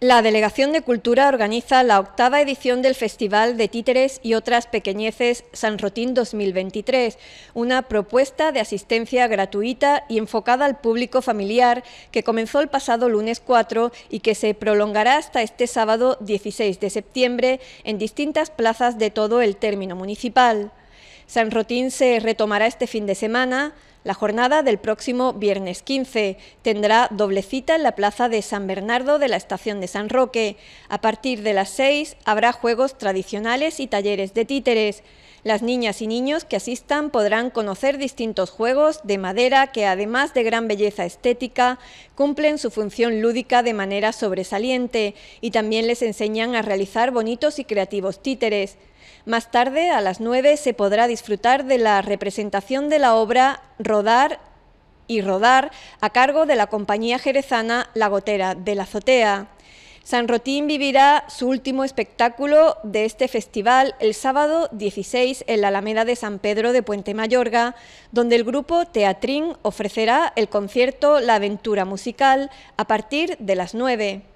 La Delegación de Cultura organiza la octava edición del Festival de Títeres y otras pequeñeces San Rotín 2023, una propuesta de asistencia gratuita y enfocada al público familiar que comenzó el pasado lunes 4 y que se prolongará hasta este sábado 16 de septiembre en distintas plazas de todo el término municipal. San Rotín se retomará este fin de semana. La jornada del próximo viernes 15 tendrá doble cita en la plaza de San Bernardo de la estación de San Roque. A partir de las 6 habrá juegos tradicionales y talleres de títeres. Las niñas y niños que asistan podrán conocer distintos juegos de madera que, además de gran belleza estética, cumplen su función lúdica de manera sobresaliente y también les enseñan a realizar bonitos y creativos títeres. Más tarde, a las 9, se podrá disfrutar de la representación de la obra Rodar y Rodar a cargo de la compañía jerezana La Gotera de la Azotea. San Rotín vivirá su último espectáculo de este festival el sábado 16 en la Alameda de San Pedro de Puente Mayorga, donde el grupo Teatrín ofrecerá el concierto La Aventura Musical a partir de las 9.